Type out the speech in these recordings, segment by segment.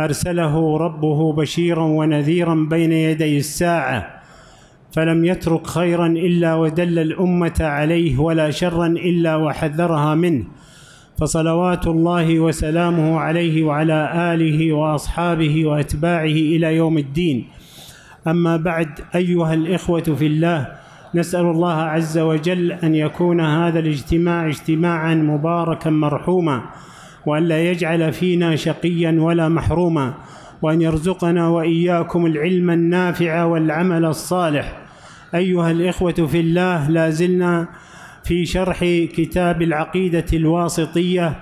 ارسله ربه بشيرا ونذيرا بين يدي الساعه فلم يترك خيرا الا ودل الامه عليه ولا شرا الا وحذرها منه فصلوات الله وسلامه عليه وعلى اله واصحابه واتباعه الى يوم الدين اما بعد ايها الاخوه في الله نسال الله عز وجل ان يكون هذا الاجتماع اجتماعا مباركا مرحوما وأن لا يجعل فينا شقيا ولا محروما وأن يرزقنا وإياكم العلم النافع والعمل الصالح أيها الإخوة في الله لا زلنا في شرح كتاب العقيدة الواسطية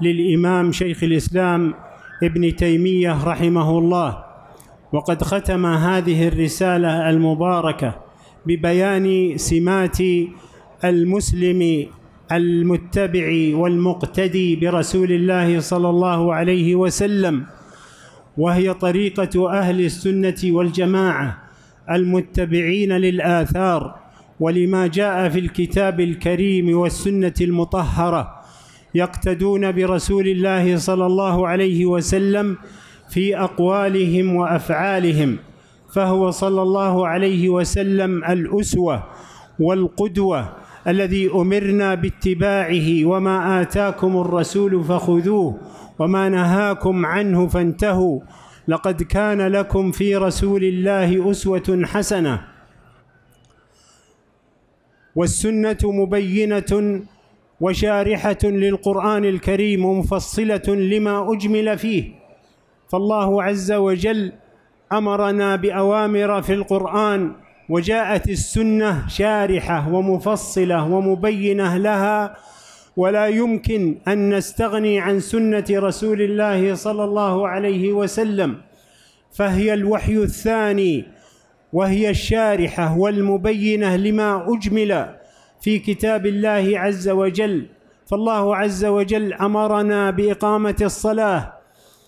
للإمام شيخ الإسلام ابن تيمية رحمه الله وقد ختم هذه الرسالة المباركة ببيان سمات المسلم المتبع والمقتدي برسول الله صلى الله عليه وسلم وهي طريقه اهل السنه والجماعه المتبعين للاثار ولما جاء في الكتاب الكريم والسنه المطهره يقتدون برسول الله صلى الله عليه وسلم في اقوالهم وافعالهم فهو صلى الله عليه وسلم الاسوه والقدوه الذي امرنا باتباعه وما اتاكم الرسول فخذوه وما نهاكم عنه فانتهوا لقد كان لكم في رسول الله اسوه حسنه والسنه مبينه وشارحه للقران الكريم ومفصله لما اجمل فيه فالله عز وجل امرنا باوامر في القران وجاءت السنه شارحه ومفصله ومبينه لها ولا يمكن ان نستغني عن سنه رسول الله صلى الله عليه وسلم فهي الوحي الثاني وهي الشارحه والمبينه لما اجمل في كتاب الله عز وجل فالله عز وجل امرنا باقامه الصلاه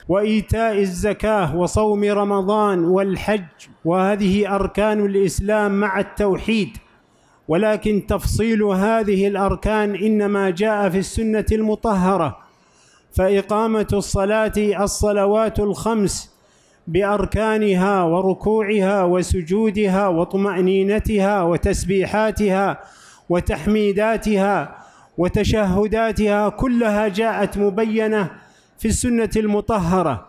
وايتاء الزكاه وصوم رمضان والحج وهذه اركان الاسلام مع التوحيد ولكن تفصيل هذه الاركان انما جاء في السنه المطهره فاقامه الصلاه الصلوات الخمس باركانها وركوعها وسجودها وطمانينتها وتسبيحاتها وتحميداتها وتشهداتها كلها جاءت مبينه في السنة المطهرة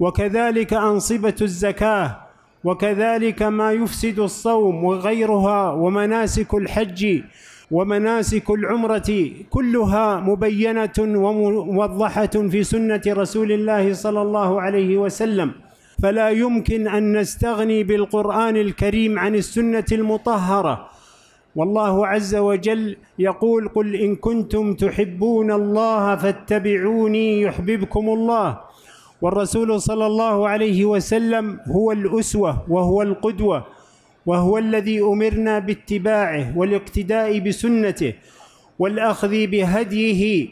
وكذلك أنصبة الزكاة وكذلك ما يفسد الصوم وغيرها ومناسك الحج ومناسك العمرة كلها مبينة وموضحة في سنة رسول الله صلى الله عليه وسلم فلا يمكن أن نستغني بالقرآن الكريم عن السنة المطهرة والله عز وجل يقول قل ان كنتم تحبون الله فاتبعوني يحببكم الله والرسول صلى الله عليه وسلم هو الاسوه وهو القدوه وهو الذي امرنا باتباعه والاقتداء بسنته والاخذ بهديه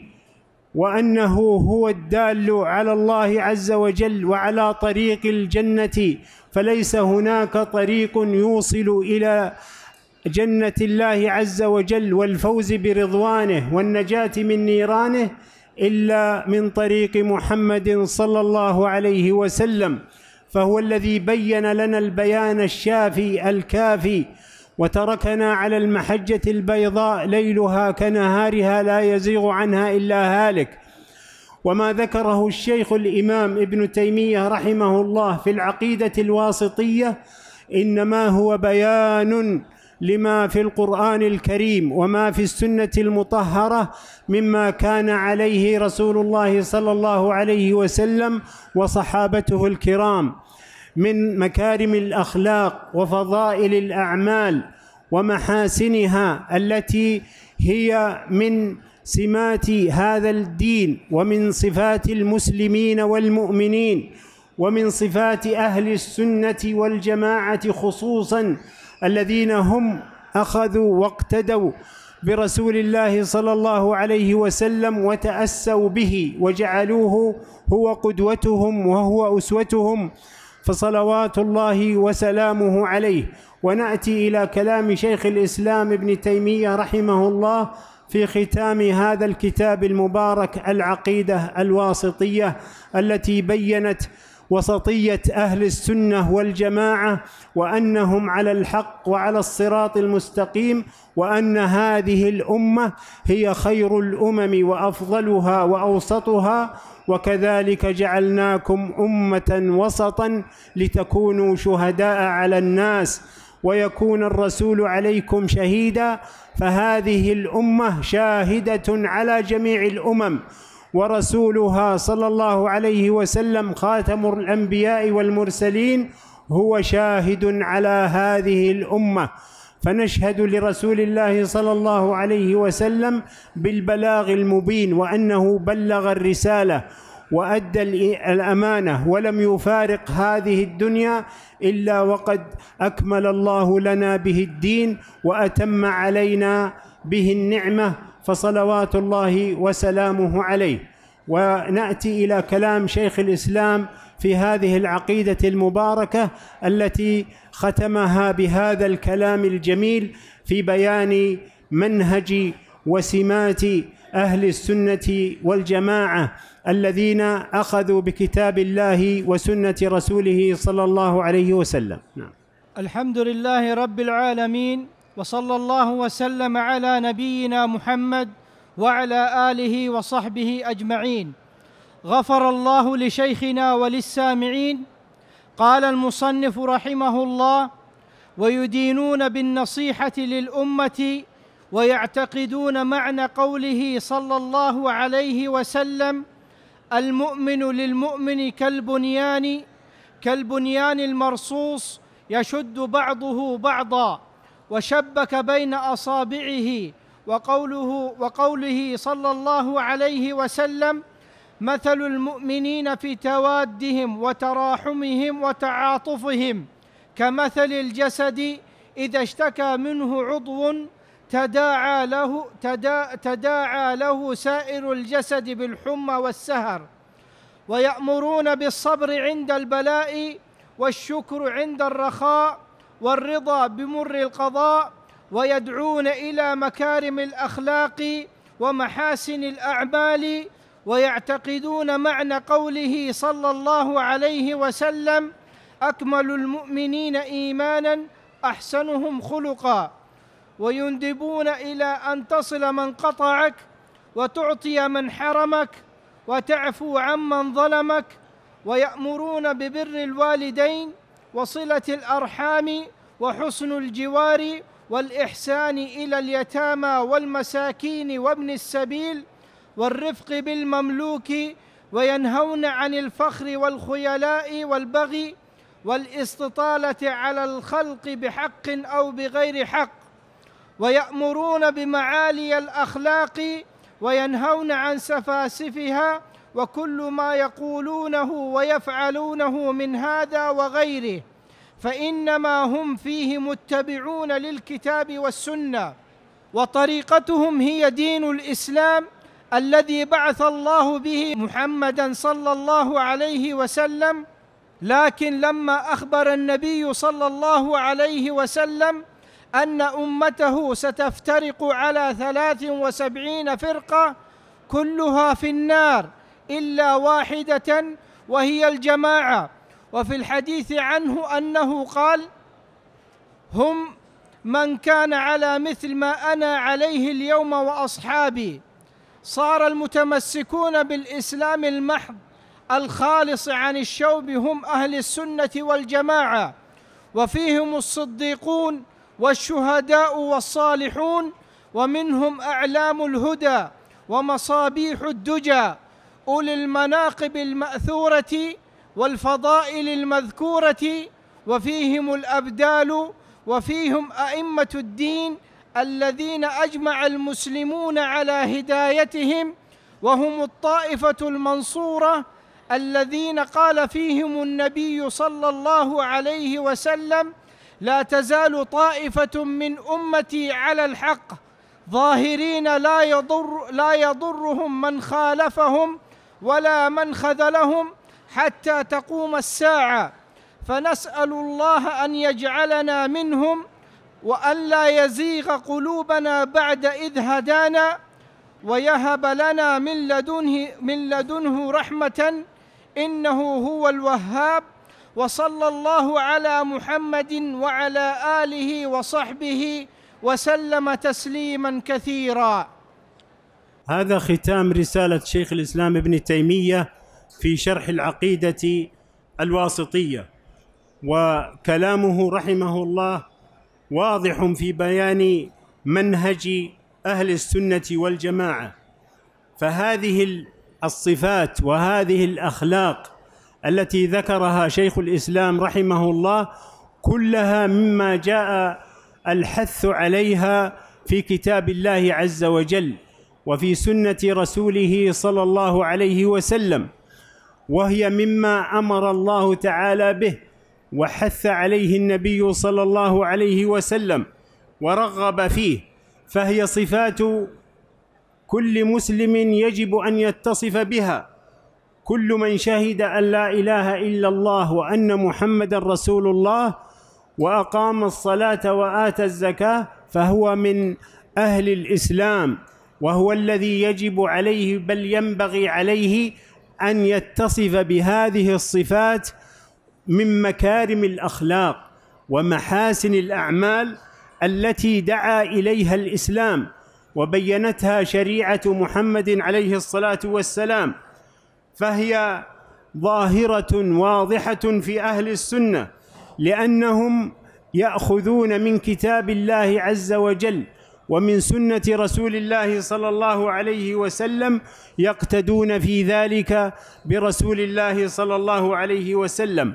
وانه هو الدال على الله عز وجل وعلى طريق الجنه فليس هناك طريق يوصل الى جنة الله عز وجل والفوز برضوانه والنجاة من نيرانه إلا من طريق محمد صلى الله عليه وسلم فهو الذي بين لنا البيان الشافي الكافي وتركنا على المحجة البيضاء ليلها كنهارها لا يزيغ عنها إلا هالك وما ذكره الشيخ الإمام ابن تيمية رحمه الله في العقيدة الواسطية إنما هو بيان لما في القرآن الكريم وما في السنة المطهرة مما كان عليه رسول الله صلى الله عليه وسلم وصحابته الكرام من مكارم الأخلاق وفضائل الأعمال ومحاسنها التي هي من سمات هذا الدين ومن صفات المسلمين والمؤمنين ومن صفات أهل السنة والجماعة خصوصاً الذين هم اخذوا واقتدوا برسول الله صلى الله عليه وسلم وتاسوا به وجعلوه هو قدوتهم وهو اسوتهم فصلوات الله وسلامه عليه وناتي الى كلام شيخ الاسلام ابن تيميه رحمه الله في ختام هذا الكتاب المبارك العقيده الواسطيه التي بينت وسطيه اهل السنه والجماعه وانهم على الحق وعلى الصراط المستقيم وان هذه الامه هي خير الامم وافضلها واوسطها وكذلك جعلناكم امه وسطا لتكونوا شهداء على الناس ويكون الرسول عليكم شهيدا فهذه الامه شاهده على جميع الامم ورسولها صلى الله عليه وسلم خاتم الانبياء والمرسلين هو شاهد على هذه الامه فنشهد لرسول الله صلى الله عليه وسلم بالبلاغ المبين وانه بلغ الرساله وادى الامانه ولم يفارق هذه الدنيا الا وقد اكمل الله لنا به الدين واتم علينا به النعمه فصلوات الله وسلامه عليه وناتي الى كلام شيخ الاسلام في هذه العقيده المباركه التي ختمها بهذا الكلام الجميل في بيان منهج وسمات اهل السنه والجماعه الذين اخذوا بكتاب الله وسنه رسوله صلى الله عليه وسلم نعم. الحمد لله رب العالمين وصلى الله وسلم على نبينا محمد وعلى اله وصحبه اجمعين غفر الله لشيخنا وللسامعين قال المصنف رحمه الله ويدينون بالنصيحه للامه ويعتقدون معنى قوله صلى الله عليه وسلم المؤمن للمؤمن كالبنيان كالبنيان المرصوص يشد بعضه بعضا وشبك بين اصابعه وقوله وقوله صلى الله عليه وسلم مثل المؤمنين في توادهم وتراحمهم وتعاطفهم كمثل الجسد اذا اشتكى منه عضو تداعى له تدا تداعى له سائر الجسد بالحمى والسهر ويأمرون بالصبر عند البلاء والشكر عند الرخاء والرضا بمر القضاء ويدعون الى مكارم الاخلاق ومحاسن الاعمال ويعتقدون معنى قوله صلى الله عليه وسلم اكمل المؤمنين ايمانا احسنهم خلقا ويندبون الى ان تصل من قطعك وتعطي من حرمك وتعفو عمن ظلمك ويامرون ببر الوالدين وصله الارحام وحسن الجوار والاحسان الى اليتامى والمساكين وابن السبيل والرفق بالمملوك وينهون عن الفخر والخيلاء والبغي والاستطاله على الخلق بحق او بغير حق ويامرون بمعالي الاخلاق وينهون عن سفاسفها وكل ما يقولونه ويفعلونه من هذا وغيره فانما هم فيه متبعون للكتاب والسنه وطريقتهم هي دين الاسلام الذي بعث الله به محمدا صلى الله عليه وسلم لكن لما اخبر النبي صلى الله عليه وسلم ان امته ستفترق على ثلاث وسبعين فرقه كلها في النار إلا واحدة وهي الجماعة وفي الحديث عنه أنه قال هم من كان على مثل ما أنا عليه اليوم وأصحابي صار المتمسكون بالإسلام المحض الخالص عن الشوب هم أهل السنة والجماعة وفيهم الصديقون والشهداء والصالحون ومنهم أعلام الهدى ومصابيح الدجى أولي المناقب المأثورة والفضائل المذكورة وفيهم الأبدال وفيهم أئمة الدين الذين أجمع المسلمون على هدايتهم وهم الطائفة المنصورة الذين قال فيهم النبي صلى الله عليه وسلم لا تزال طائفة من أمتي على الحق ظاهرين لا يضر لا يضرهم من خالفهم ولا منخذ لهم حتى تقوم الساعه فنسال الله ان يجعلنا منهم وان لا يزيغ قلوبنا بعد اذ هدانا ويهب لنا من لدنه من لدنه رحمه انه هو الوهاب وصلى الله على محمد وعلى اله وصحبه وسلم تسليما كثيرا هذا ختام رسالة شيخ الإسلام ابن تيمية في شرح العقيدة الواسطية وكلامه رحمه الله واضح في بيان منهج أهل السنة والجماعة فهذه الصفات وهذه الأخلاق التي ذكرها شيخ الإسلام رحمه الله كلها مما جاء الحث عليها في كتاب الله عز وجل وفي سنة رسوله صلى الله عليه وسلم وهي مما أمر الله تعالى به وحث عليه النبي صلى الله عليه وسلم ورغب فيه فهي صفات كل مسلم يجب أن يتصف بها كل من شهد أن لا إله إلا الله وأن محمدا رسول الله وأقام الصلاة وآتى الزكاة فهو من أهل الإسلام وهو الذي يجب عليه بل ينبغي عليه ان يتصف بهذه الصفات من مكارم الاخلاق ومحاسن الاعمال التي دعا اليها الاسلام وبينتها شريعه محمد عليه الصلاه والسلام فهي ظاهره واضحه في اهل السنه لانهم ياخذون من كتاب الله عز وجل ومن سنه رسول الله صلى الله عليه وسلم يقتدون في ذلك برسول الله صلى الله عليه وسلم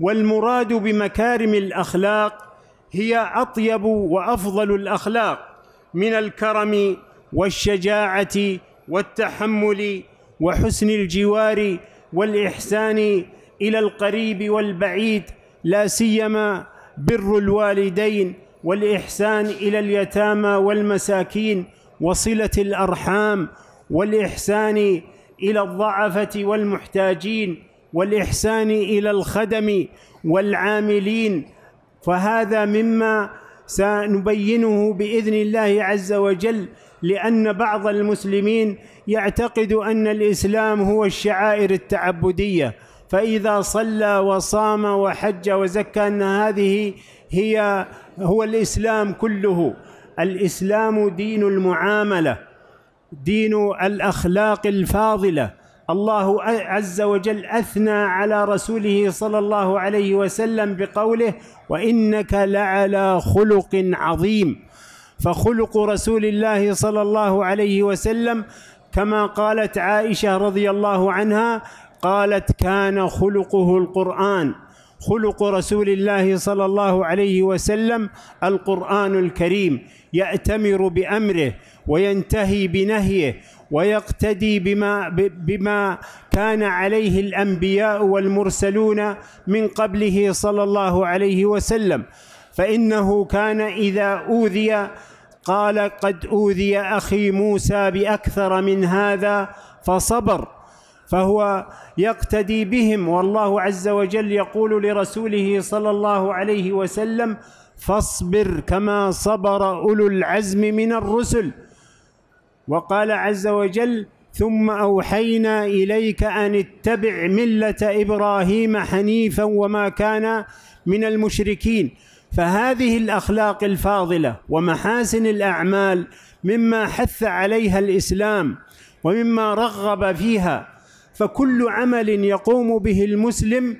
والمراد بمكارم الاخلاق هي اطيب وافضل الاخلاق من الكرم والشجاعه والتحمل وحسن الجوار والاحسان الى القريب والبعيد لا سيما بر الوالدين والإحسان إلى اليتامى والمساكين وصلة الأرحام والإحسان إلى الضعفة والمحتاجين والإحسان إلى الخدم والعاملين فهذا مما سنبينه باذن الله عز وجل لان بعض المسلمين يعتقد ان الاسلام هو الشعائر التعبديه فاذا صلى وصام وحج وزكى ان هذه هي هو الاسلام كله الاسلام دين المعامله دين الاخلاق الفاضله الله عز وجل اثنى على رسوله صلى الله عليه وسلم بقوله وانك لعلى خلق عظيم فخلق رسول الله صلى الله عليه وسلم كما قالت عائشه رضي الله عنها قالت كان خلقه القران خلق رسول الله صلى الله عليه وسلم القرآن الكريم يأتمر بأمره وينتهي بنهيه ويقتدي بما بما كان عليه الأنبياء والمرسلون من قبله صلى الله عليه وسلم فإنه كان إذا أوذي قال قد أوذي أخي موسى بأكثر من هذا فصبر فهو يقتدي بهم والله عز وجل يقول لرسوله صلى الله عليه وسلم فاصبر كما صبر اولو العزم من الرسل وقال عز وجل ثم اوحينا اليك ان اتبع مله ابراهيم حنيفا وما كان من المشركين فهذه الاخلاق الفاضله ومحاسن الاعمال مما حث عليها الاسلام ومما رغب فيها فكل عمل يقوم به المسلم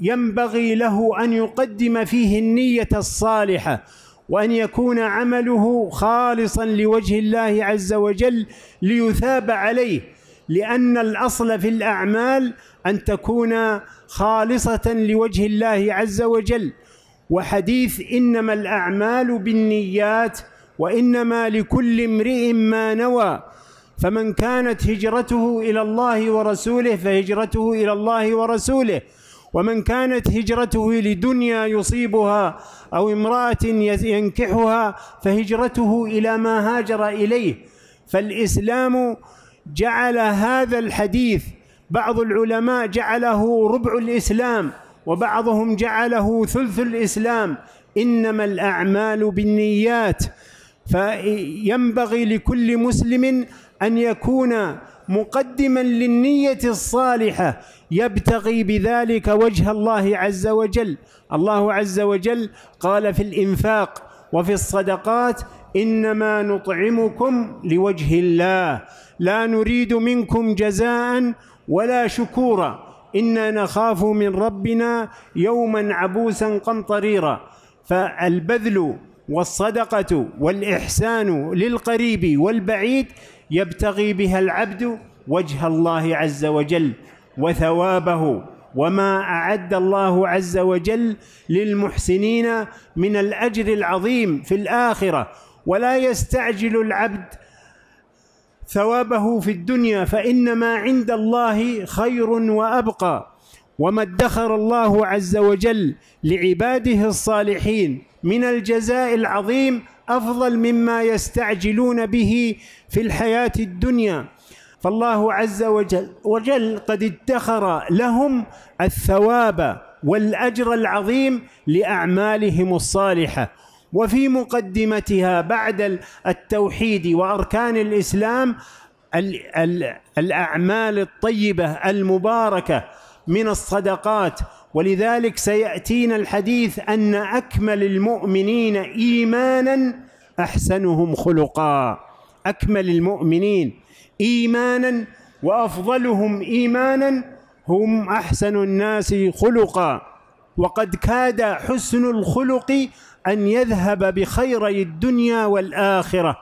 ينبغي له ان يقدم فيه النيه الصالحه وان يكون عمله خالصا لوجه الله عز وجل ليثاب عليه لان الاصل في الاعمال ان تكون خالصه لوجه الله عز وجل وحديث انما الاعمال بالنيات وانما لكل امرئ ما نوى فمن كانت هجرته الى الله ورسوله فهجرته الى الله ورسوله ومن كانت هجرته لدنيا يصيبها او امراه ينكحها فهجرته الى ما هاجر اليه فالاسلام جعل هذا الحديث بعض العلماء جعله ربع الاسلام وبعضهم جعله ثلث الاسلام انما الاعمال بالنيات فينبغي لكل مسلم ان يكون مقدما للنيه الصالحه يبتغي بذلك وجه الله عز وجل الله عز وجل قال في الانفاق وفي الصدقات انما نطعمكم لوجه الله لا نريد منكم جزاء ولا شكورا انا نخاف من ربنا يوما عبوسا قمطريرا فالبذل والصدقه والاحسان للقريب والبعيد يبتغي بها العبد وجه الله عز وجل وثوابه وما اعد الله عز وجل للمحسنين من الاجر العظيم في الاخره ولا يستعجل العبد ثوابه في الدنيا فان ما عند الله خير وابقى وما ادخر الله عز وجل لعباده الصالحين من الجزاء العظيم افضل مما يستعجلون به في الحياه الدنيا فالله عز وجل, وجل قد ادخر لهم الثواب والاجر العظيم لاعمالهم الصالحه وفي مقدمتها بعد التوحيد واركان الاسلام الاعمال الطيبه المباركه من الصدقات ولذلك سياتينا الحديث ان اكمل المؤمنين ايمانا احسنهم خلقا اكمل المؤمنين ايمانا وافضلهم ايمانا هم احسن الناس خلقا وقد كاد حسن الخلق ان يذهب بخيري الدنيا والاخره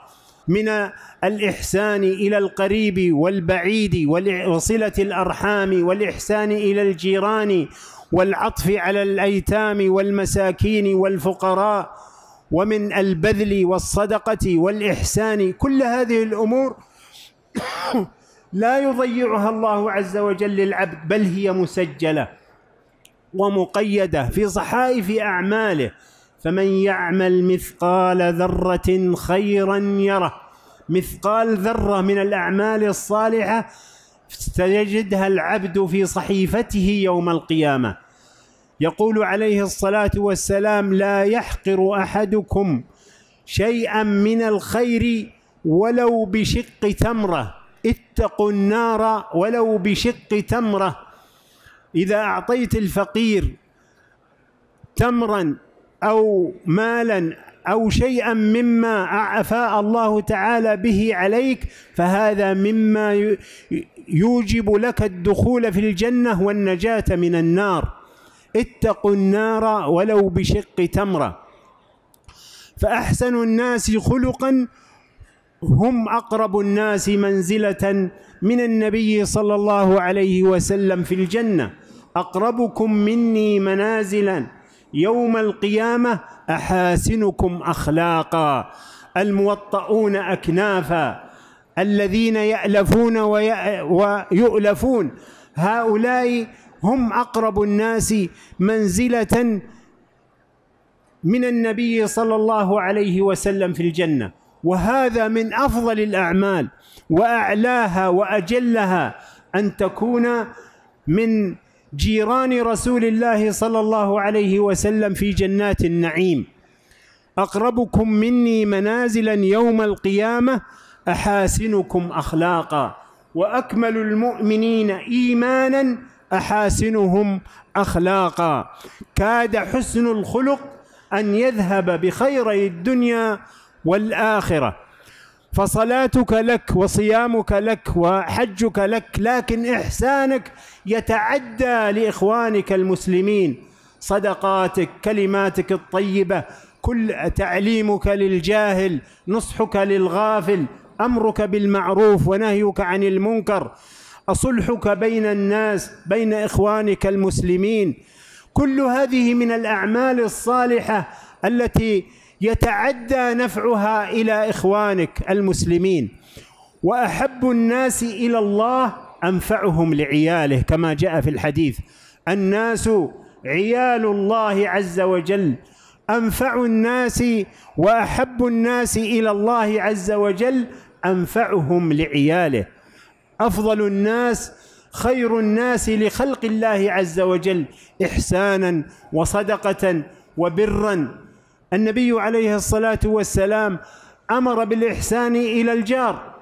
من الاحسان الى القريب والبعيد وصله الارحام والاحسان الى الجيران والعطف على الايتام والمساكين والفقراء ومن البذل والصدقه والاحسان كل هذه الامور لا يضيعها الله عز وجل للعبد بل هي مسجله ومقيده في صحائف اعماله فمن يعمل مثقال ذره خيرا يره مثقال ذره من الاعمال الصالحه سيجدها العبد في صحيفته يوم القيامه يقول عليه الصلاه والسلام لا يحقر احدكم شيئا من الخير ولو بشق تمره اتقوا النار ولو بشق تمره اذا اعطيت الفقير تمرا او مالا او شيئا مما أعفاء الله تعالى به عليك فهذا مما يوجب لك الدخول في الجنه والنجاه من النار اتقوا النار ولو بشق تمره فأحسن الناس خلقا هم أقرب الناس منزلة من النبي صلى الله عليه وسلم في الجنة أقربكم مني منازلا يوم القيامة أحاسنكم أخلاقا الموطؤون أكنافا الذين يألفون ويؤلفون هؤلاء هم أقرب الناس منزلة من النبي صلى الله عليه وسلم في الجنة وهذا من أفضل الأعمال وأعلاها وأجلها أن تكون من جيران رسول الله صلى الله عليه وسلم في جنات النعيم أقربكم مني منازلا يوم القيامة أحاسنكم أخلاقا وأكمل المؤمنين إيمانا أحاسنهم أخلاقا كاد حسن الخلق أن يذهب بخيري الدنيا والآخرة فصلاتك لك وصيامك لك وحجك لك لكن إحسانك يتعدى لإخوانك المسلمين صدقاتك كلماتك الطيبة كل تعليمك للجاهل نصحك للغافل أمرك بالمعروف ونهيك عن المنكر أصلحك بين الناس بين إخوانك المسلمين كل هذه من الأعمال الصالحة التي يتعدى نفعها إلى إخوانك المسلمين وأحب الناس إلى الله أنفعهم لعياله كما جاء في الحديث الناس عيال الله عز وجل أنفع الناس وأحب الناس إلى الله عز وجل أنفعهم لعياله افضل الناس خير الناس لخلق الله عز وجل احسانا وصدقه وبرا النبي عليه الصلاه والسلام امر بالاحسان الى الجار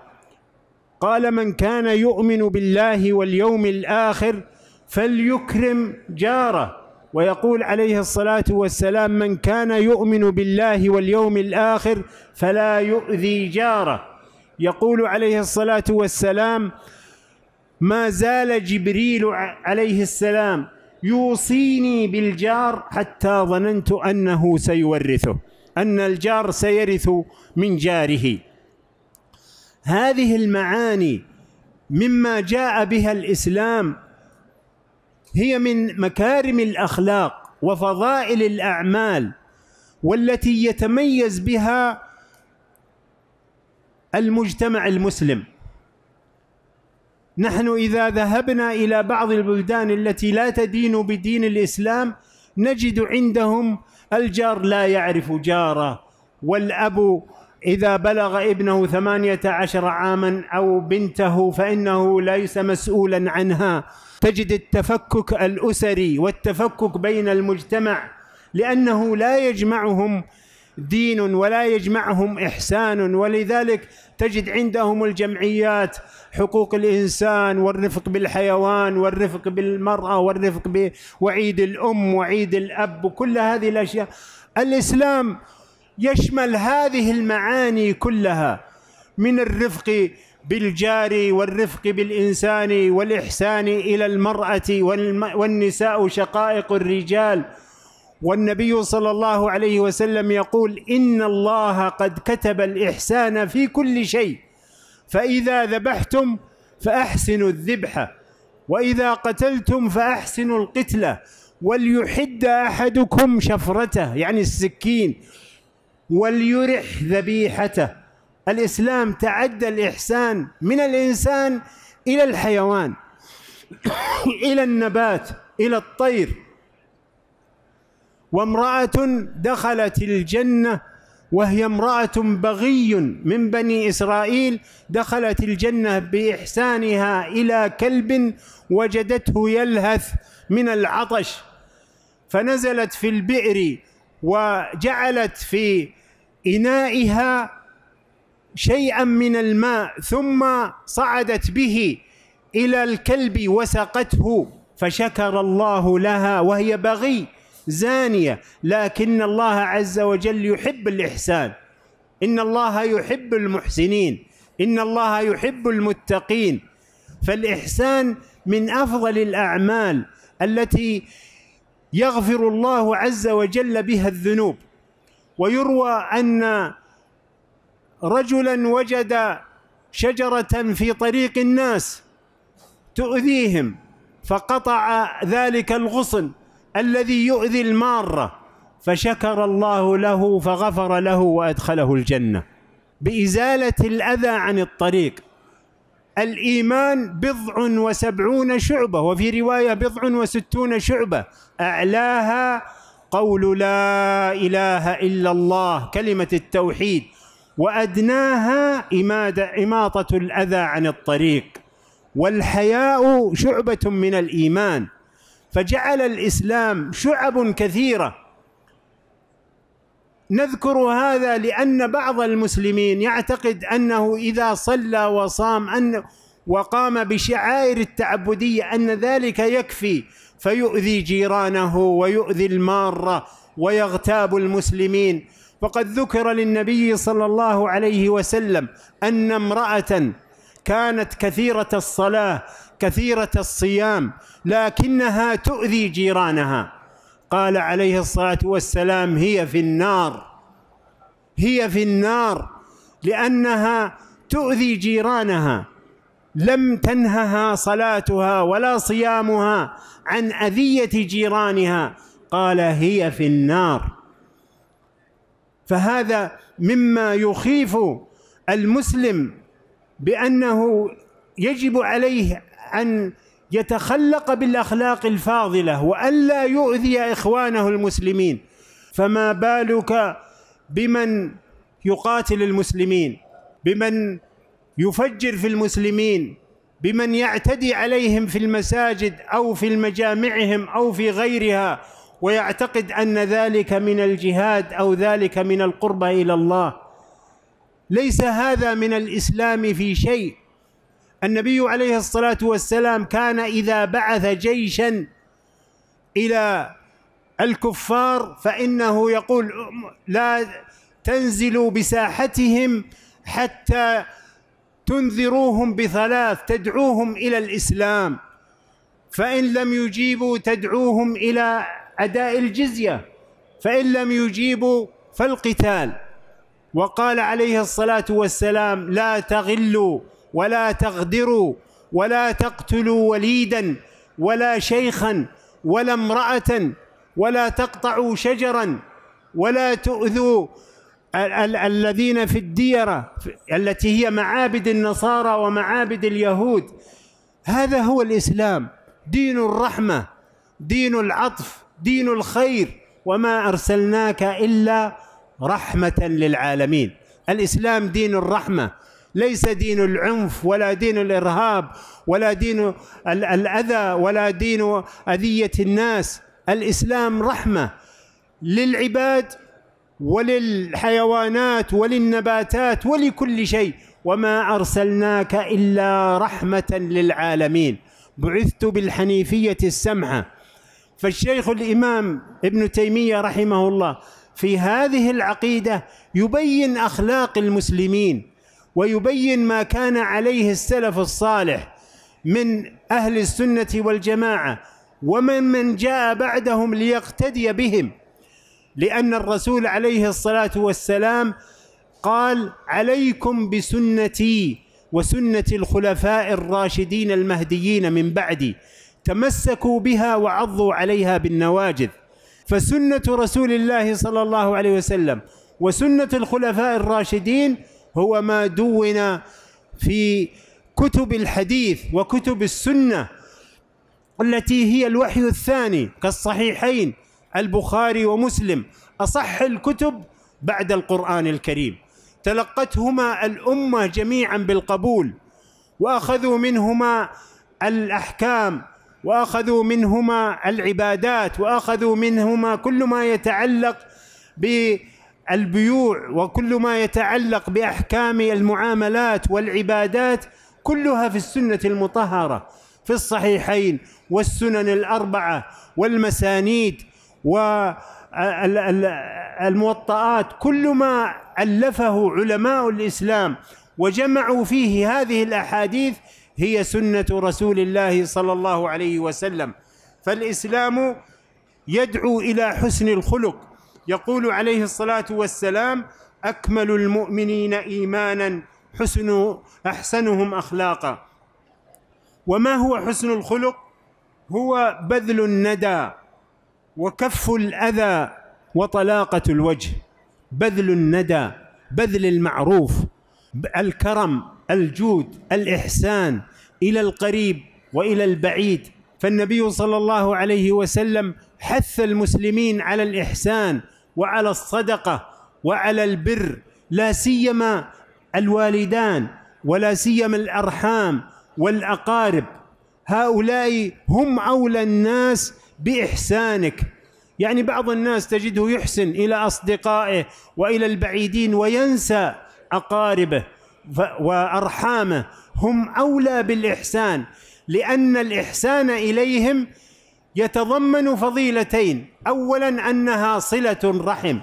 قال من كان يؤمن بالله واليوم الاخر فليكرم جاره ويقول عليه الصلاه والسلام من كان يؤمن بالله واليوم الاخر فلا يؤذي جاره يقول عليه الصلاة والسلام ما زال جبريل عليه السلام يوصيني بالجار حتى ظننت أنه سيورثه أن الجار سيرث من جاره هذه المعاني مما جاء بها الإسلام هي من مكارم الأخلاق وفضائل الأعمال والتي يتميز بها المجتمع المسلم نحن اذا ذهبنا الى بعض البلدان التي لا تدين بدين الاسلام نجد عندهم الجار لا يعرف جاره والاب إذا بلغ ابنه ثمانية عشر عاما أو بنته فإنه ليس مسؤولا عنها تجد التفكك الأسري والتفكك بين المجتمع لأنه لا يجمعهم دين ولا يجمعهم إحسان ولذلك تجد عندهم الجمعيات حقوق الإنسان والرفق بالحيوان والرفق بالمرأة والرفق بوعيد الأم وعيد الأب وكل هذه الأشياء الإسلام يشمل هذه المعاني كلها من الرفق بالجار والرفق بالإنسان والإحسان إلى المرأة والنساء شقائق الرجال والنبي صلى الله عليه وسلم يقول ان الله قد كتب الاحسان في كل شيء فاذا ذبحتم فاحسنوا الذبحه واذا قتلتم فاحسنوا القتله وليحد احدكم شفرته يعني السكين وليرح ذبيحته الاسلام تعدى الاحسان من الانسان الى الحيوان الى النبات الى الطير وامرأة دخلت الجنة وهي امرأة بغي من بني إسرائيل دخلت الجنة بإحسانها إلى كلب وجدته يلهث من العطش فنزلت في البئر وجعلت في إنائها شيئا من الماء ثم صعدت به إلى الكلب وسقته فشكر الله لها وهي بغي زانية لكن الله عز وجل يحب الإحسان إن الله يحب المحسنين إن الله يحب المتقين فالإحسان من أفضل الأعمال التي يغفر الله عز وجل بها الذنوب ويروى أن رجلا وجد شجرة في طريق الناس تؤذيهم فقطع ذلك الغصن الذي يؤذي المارة فشكر الله له فغفر له وأدخله الجنة بإزالة الأذى عن الطريق الإيمان بضع وسبعون شعبة وفي رواية بضع وستون شعبة أعلاها قول لا إله إلا الله كلمة التوحيد وأدناها إمادة إماطة الأذى عن الطريق والحياء شعبة من الإيمان فجعل الاسلام شعب كثيره نذكر هذا لان بعض المسلمين يعتقد انه اذا صلى وصام ان وقام بشعائر التعبديه ان ذلك يكفي فيؤذي جيرانه ويؤذي الماره ويغتاب المسلمين وقد ذكر للنبي صلى الله عليه وسلم ان امراه كانت كثيره الصلاه كثيرة الصيام لكنها تؤذي جيرانها قال عليه الصلاة والسلام هي في النار هي في النار لأنها تؤذي جيرانها لم تنهها صلاتها ولا صيامها عن أذية جيرانها قال هي في النار فهذا مما يخيف المسلم بأنه يجب عليه أن يتخلق بالأخلاق الفاضلة وألا يؤذي إخوانه المسلمين فما بالك بمن يقاتل المسلمين بمن يفجر في المسلمين بمن يعتدي عليهم في المساجد او في المجامعهم او في غيرها ويعتقد ان ذلك من الجهاد او ذلك من القربه الى الله ليس هذا من الاسلام في شيء النبي عليه الصلاة والسلام كان إذا بعث جيشا إلى الكفار فإنه يقول لا تنزلوا بساحتهم حتى تنذروهم بثلاث تدعوهم إلى الإسلام فإن لم يجيبوا تدعوهم إلى أداء الجزية فإن لم يجيبوا فالقتال وقال عليه الصلاة والسلام لا تغلوا ولا تغدروا ولا تقتلوا وليدا ولا شيخا ولا امراه ولا تقطعوا شجرا ولا تؤذوا ال- ال- الذين في الديره التي هي معابد النصارى ومعابد اليهود هذا هو الاسلام دين الرحمه دين العطف دين الخير وما ارسلناك الا رحمه للعالمين الاسلام دين الرحمه ليس دين العنف ولا دين الارهاب ولا دين الاذى ولا دين اذيه الناس الاسلام رحمه للعباد وللحيوانات وللنباتات ولكل شيء وما ارسلناك الا رحمه للعالمين بعثت بالحنيفيه السمحه فالشيخ الامام ابن تيميه رحمه الله في هذه العقيده يبين اخلاق المسلمين ويبين ما كان عليه السلف الصالح من أهل السنة والجماعة ومن من جاء بعدهم ليقتدي بهم لأن الرسول عليه الصلاة والسلام قال عليكم بسنتي وسنة الخلفاء الراشدين المهديين من بعدي تمسكوا بها وعضوا عليها بالنواجذ فسنة رسول الله صلى الله عليه وسلم وسنة الخلفاء الراشدين هو ما دون في كتب الحديث وكتب السنه التي هي الوحي الثاني كالصحيحين البخاري ومسلم اصح الكتب بعد القران الكريم تلقتهما الامه جميعا بالقبول واخذوا منهما الاحكام واخذوا منهما العبادات واخذوا منهما كل ما يتعلق ب البيوع وكل ما يتعلق باحكام المعاملات والعبادات كلها في السنه المطهره في الصحيحين والسنن الاربعه والمسانيد والموطئات كل ما الفه علماء الاسلام وجمعوا فيه هذه الاحاديث هي سنه رسول الله صلى الله عليه وسلم فالاسلام يدعو الى حسن الخلق يقول عليه الصلاه والسلام اكمل المؤمنين ايمانا حسن احسنهم اخلاقا وما هو حسن الخلق هو بذل الندى وكف الاذى وطلاقه الوجه بذل الندى بذل المعروف الكرم الجود الاحسان الى القريب والى البعيد فالنبي صلى الله عليه وسلم حث المسلمين على الاحسان وعلى الصدقه وعلى البر لا سيما الوالدان ولا سيما الارحام والاقارب هؤلاء هم اولى الناس باحسانك يعني بعض الناس تجده يحسن الى اصدقائه والى البعيدين وينسى اقاربه وارحامه هم اولى بالاحسان لان الاحسان اليهم يتضمن فضيلتين اولا انها صله رحم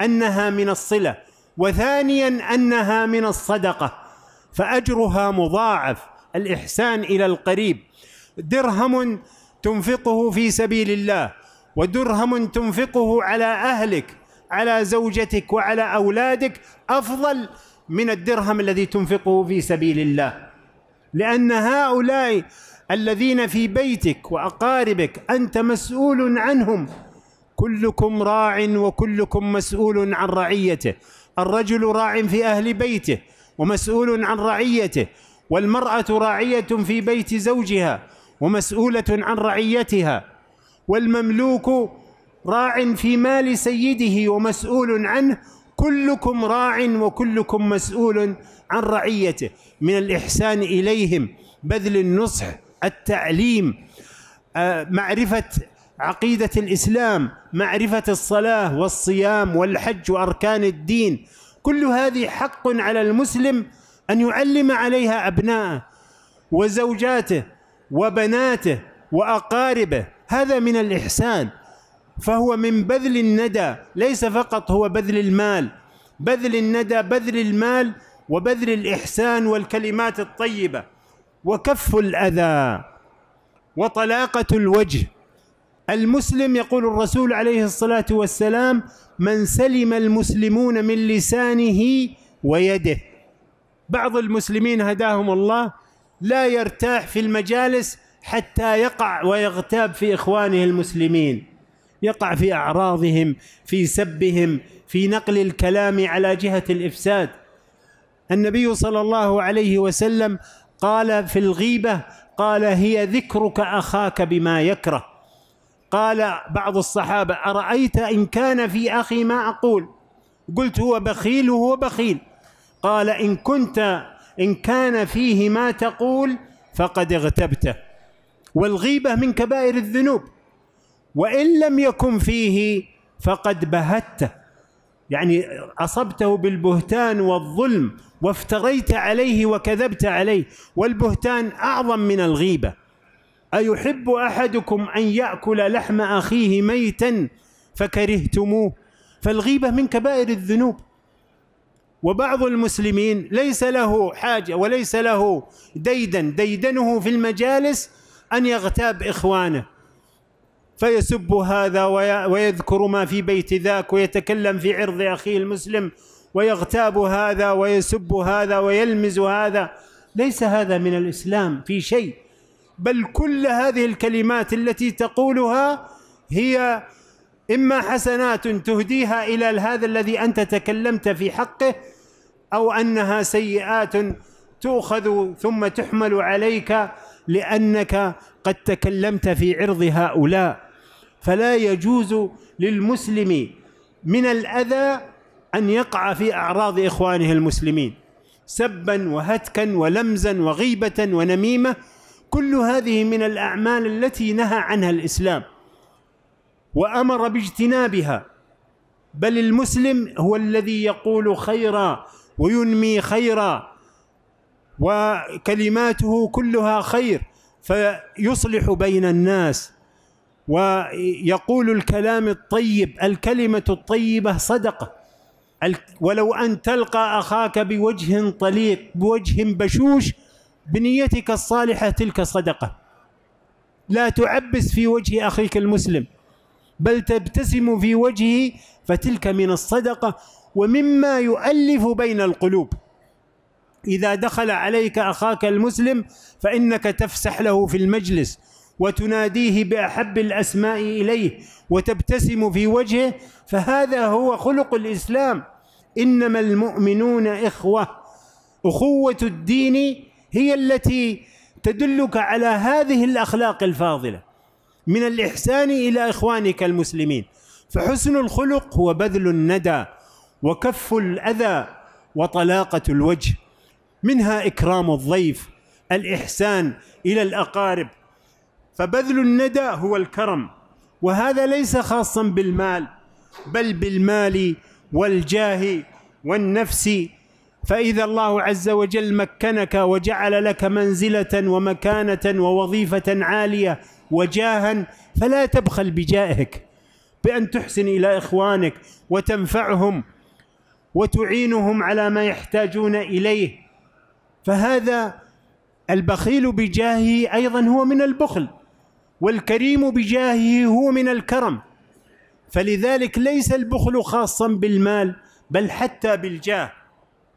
انها من الصله وثانيا انها من الصدقه فاجرها مضاعف الاحسان الى القريب درهم تنفقه في سبيل الله ودرهم تنفقه على اهلك على زوجتك وعلى اولادك افضل من الدرهم الذي تنفقه في سبيل الله لان هؤلاء الذين في بيتك واقاربك انت مسؤول عنهم كلكم راع وكلكم مسؤول عن رعيته الرجل راع في اهل بيته ومسؤول عن رعيته والمراه راعيه في بيت زوجها ومسؤوله عن رعيتها والمملوك راع في مال سيده ومسؤول عنه كلكم راع وكلكم مسؤول عن رعيته من الاحسان اليهم بذل النصح التعليم آه، معرفه عقيده الاسلام معرفه الصلاه والصيام والحج واركان الدين كل هذه حق على المسلم ان يعلم عليها ابناءه وزوجاته وبناته واقاربه هذا من الاحسان فهو من بذل الندى ليس فقط هو بذل المال بذل الندى بذل المال وبذل الاحسان والكلمات الطيبه وكف الاذى وطلاقه الوجه المسلم يقول الرسول عليه الصلاه والسلام من سلم المسلمون من لسانه ويده بعض المسلمين هداهم الله لا يرتاح في المجالس حتى يقع ويغتاب في اخوانه المسلمين يقع في اعراضهم في سبهم في نقل الكلام على جهه الافساد النبي صلى الله عليه وسلم قال في الغيبة قال هي ذكرك أخاك بما يكره قال بعض الصحابة أرأيت إن كان في أخي ما أقول قلت هو بخيل وهو بخيل قال إن كنت إن كان فيه ما تقول فقد اغتبته والغيبة من كبائر الذنوب وإن لم يكن فيه فقد بهته يعني اصبته بالبهتان والظلم وافتريت عليه وكذبت عليه والبهتان اعظم من الغيبه ايحب احدكم ان ياكل لحم اخيه ميتا فكرهتموه فالغيبه من كبائر الذنوب وبعض المسلمين ليس له حاجه وليس له ديدن ديدنه في المجالس ان يغتاب اخوانه فيسب هذا ويذكر ما في بيت ذاك ويتكلم في عرض أخيه المسلم ويغتاب هذا ويسب هذا ويلمز هذا ليس هذا من الإسلام في شيء بل كل هذه الكلمات التي تقولها هي إما حسنات تهديها إلى هذا الذي أنت تكلمت في حقه أو أنها سيئات تؤخذ ثم تحمل عليك لأنك قد تكلمت في عرض هؤلاء فلا يجوز للمسلم من الأذى أن يقع في أعراض إخوانه المسلمين سبا وهتكا ولمزا وغيبة ونميمة كل هذه من الأعمال التي نهى عنها الإسلام وأمر باجتنابها بل المسلم هو الذي يقول خيرا وينمي خيرا وكلماته كلها خير فيصلح بين الناس ويقول الكلام الطيب الكلمه الطيبه صدقه ولو ان تلقى اخاك بوجه طليق بوجه بشوش بنيتك الصالحه تلك صدقه لا تعبس في وجه اخيك المسلم بل تبتسم في وجهه فتلك من الصدقه ومما يؤلف بين القلوب اذا دخل عليك اخاك المسلم فانك تفسح له في المجلس وتناديه باحب الاسماء اليه وتبتسم في وجهه فهذا هو خلق الاسلام انما المؤمنون اخوه اخوه الدين هي التي تدلك على هذه الاخلاق الفاضله من الاحسان الى اخوانك المسلمين فحسن الخلق هو بذل الندى وكف الاذى وطلاقه الوجه منها اكرام الضيف الاحسان الى الاقارب فبذل الندى هو الكرم وهذا ليس خاصا بالمال بل بالمال والجاه والنفس فإذا الله عز وجل مكنك وجعل لك منزلة ومكانة ووظيفة عالية وجاها فلا تبخل بجاهك بأن تحسن إلى إخوانك وتنفعهم وتعينهم على ما يحتاجون إليه فهذا البخيل بجاهه أيضا هو من البخل والكريم بجاهه هو من الكرم فلذلك ليس البخل خاصا بالمال بل حتى بالجاه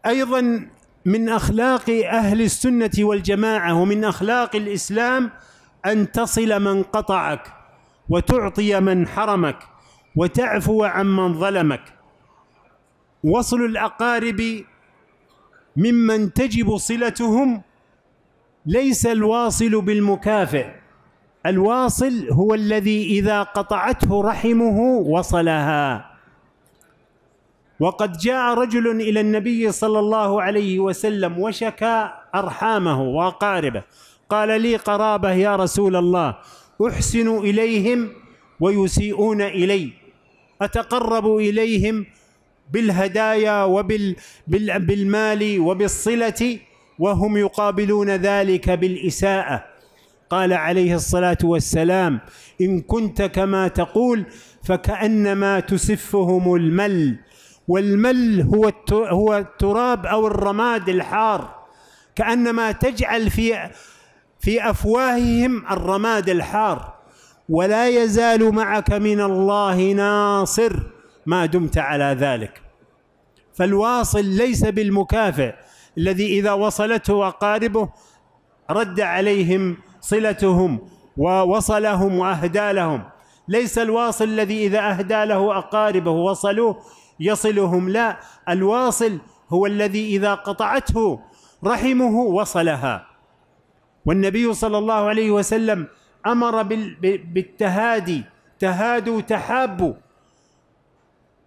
ايضا من اخلاق اهل السنه والجماعه ومن اخلاق الاسلام ان تصل من قطعك وتعطي من حرمك وتعفو عمن ظلمك وصل الاقارب ممن تجب صلتهم ليس الواصل بالمكافئ الواصل هو الذي إذا قطعته رحمه وصلها وقد جاء رجل إلى النبي صلى الله عليه وسلم وشكى أرحامه وأقاربه قال لي قرابة يا رسول الله أحسن إليهم ويسيئون إلي أتقرب إليهم بالهدايا وبالمال وبالصلة وهم يقابلون ذلك بالإساءة قال عليه الصلاه والسلام ان كنت كما تقول فكانما تسفهم المل والمل هو هو التراب او الرماد الحار كانما تجعل في في افواههم الرماد الحار ولا يزال معك من الله ناصر ما دمت على ذلك فالواصل ليس بالمكافئ الذي اذا وصلته اقاربه رد عليهم صلتهم ووصلهم واهدى لهم ليس الواصل الذي اذا اهدى له اقاربه وصلوه يصلهم لا الواصل هو الذي اذا قطعته رحمه وصلها والنبي صلى الله عليه وسلم امر بالتهادي تهادوا تحابوا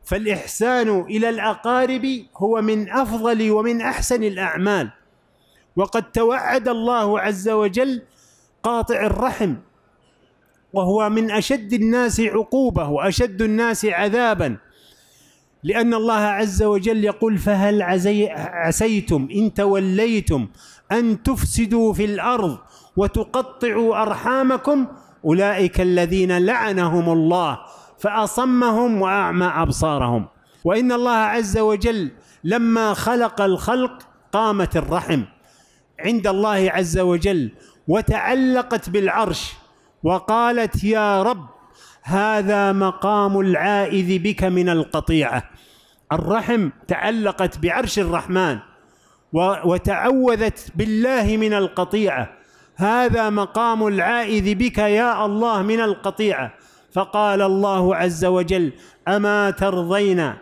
فالاحسان الى الاقارب هو من افضل ومن احسن الاعمال وقد توعد الله عز وجل قاطع الرحم وهو من اشد الناس عقوبه واشد الناس عذابا لان الله عز وجل يقول فهل عسيتم ان توليتم ان تفسدوا في الارض وتقطعوا ارحامكم اولئك الذين لعنهم الله فاصمهم واعمى ابصارهم وان الله عز وجل لما خلق الخلق قامت الرحم عند الله عز وجل وتعلقت بالعرش وقالت يا رب هذا مقام العائذ بك من القطيعه الرحم تعلقت بعرش الرحمن وتعوذت بالله من القطيعه هذا مقام العائذ بك يا الله من القطيعه فقال الله عز وجل اما ترضين